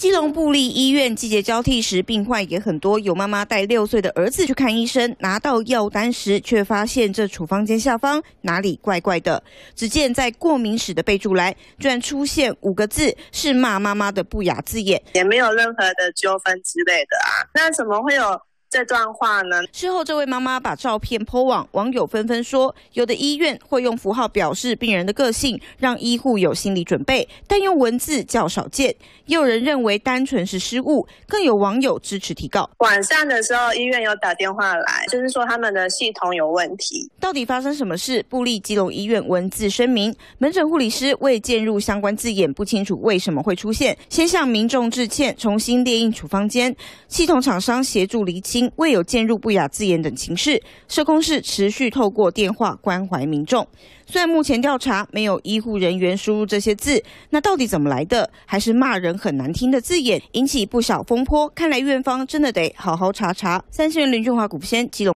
基隆布利医院季节交替时，病患也很多。有妈妈带六岁的儿子去看医生，拿到药单时，却发现这处方笺下方哪里怪怪的。只见在过敏史的备注栏，居然出现五个字，是骂妈妈的不雅字眼，也没有任何的纠纷之类的啊。那怎么会有？这段话呢？事后，这位妈妈把照片泼网，网友纷纷说，有的医院会用符号表示病人的个性，让医护有心理准备，但用文字较少见。也有人认为单纯是失误，更有网友支持提告。晚上的时候，医院有打电话来，就是说他们的系统有问题。到底发生什么事？布利基隆医院文字声明：门诊护理师未介入相关字眼，不清楚为什么会出现，先向民众致歉，重新列印处方笺，系统厂商协助厘清。未有渐入不雅字眼等情事，社工室持续透过电话关怀民众。虽然目前调查没有医护人员输入这些字，那到底怎么来的？还是骂人很难听的字眼引起不小风波？看来院方真的得好好查查。三线林俊华古先